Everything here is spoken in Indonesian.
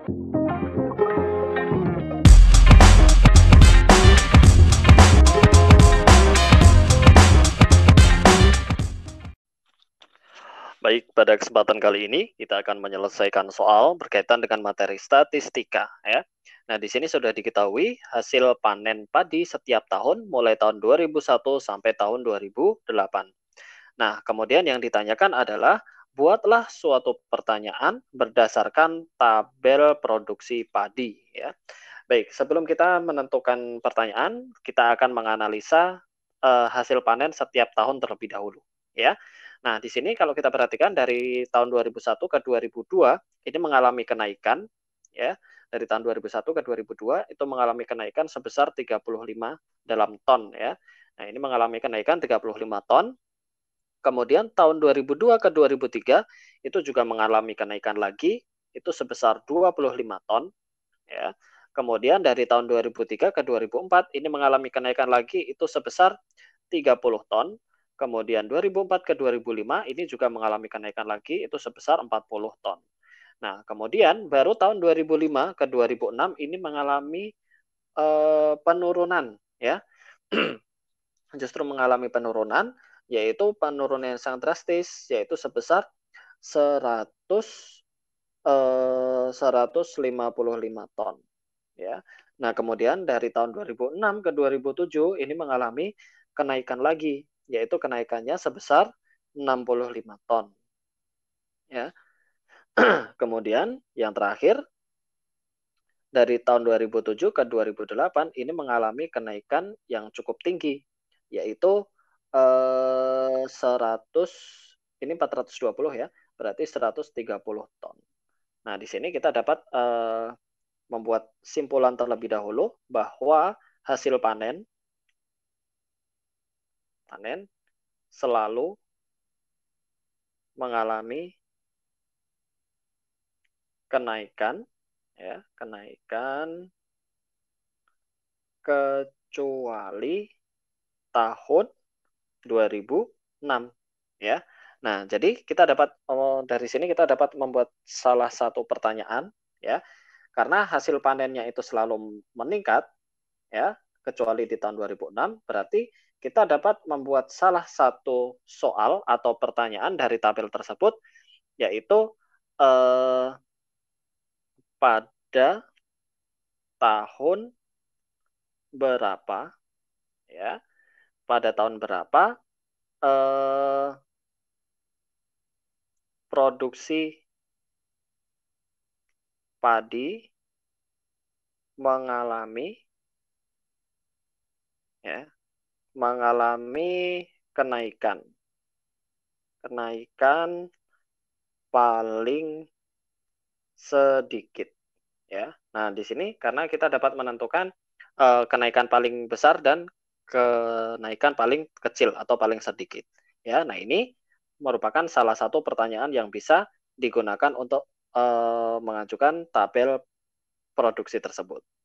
Baik, pada kesempatan kali ini kita akan menyelesaikan soal berkaitan dengan materi statistika ya. Nah, di sini sudah diketahui hasil panen padi setiap tahun mulai tahun 2001 sampai tahun 2008. Nah, kemudian yang ditanyakan adalah buatlah suatu pertanyaan berdasarkan tabel produksi padi ya. Baik, sebelum kita menentukan pertanyaan, kita akan menganalisa uh, hasil panen setiap tahun terlebih dahulu ya. Nah, di sini kalau kita perhatikan dari tahun 2001 ke 2002 ini mengalami kenaikan ya. Dari tahun 2001 ke 2002 itu mengalami kenaikan sebesar 35 dalam ton ya. Nah, ini mengalami kenaikan 35 ton Kemudian tahun 2002 ke 2003 itu juga mengalami kenaikan lagi itu sebesar 25 ton ya. Kemudian dari tahun 2003 ke 2004 ini mengalami kenaikan lagi itu sebesar 30 ton. Kemudian 2004 ke 2005 ini juga mengalami kenaikan lagi itu sebesar 40 ton. Nah, kemudian baru tahun 2005 ke 2006 ini mengalami eh, penurunan ya. Justru mengalami penurunan yaitu penurunan yang sangat drastis yaitu sebesar 100 eh, 155 ton ya. Nah, kemudian dari tahun 2006 ke 2007 ini mengalami kenaikan lagi yaitu kenaikannya sebesar 65 ton. Ya. kemudian yang terakhir dari tahun 2007 ke 2008 ini mengalami kenaikan yang cukup tinggi yaitu eh, 100 ini 420 ya, berarti 130 ton. Nah, di sini kita dapat uh, membuat simpulan terlebih dahulu bahwa hasil panen panen selalu mengalami kenaikan ya, kenaikan kecuali tahun 2000. 6 ya. Nah, jadi kita dapat oh, dari sini kita dapat membuat salah satu pertanyaan ya. Karena hasil panennya itu selalu meningkat ya, kecuali di tahun 2006, berarti kita dapat membuat salah satu soal atau pertanyaan dari tabel tersebut yaitu eh, pada tahun berapa ya pada tahun berapa Eh, produksi padi mengalami ya mengalami kenaikan kenaikan paling sedikit ya. Nah, di sini karena kita dapat menentukan uh, kenaikan paling besar dan kenaikan paling kecil atau paling sedikit. Ya, nah ini merupakan salah satu pertanyaan yang bisa digunakan untuk e, mengajukan tabel produksi tersebut.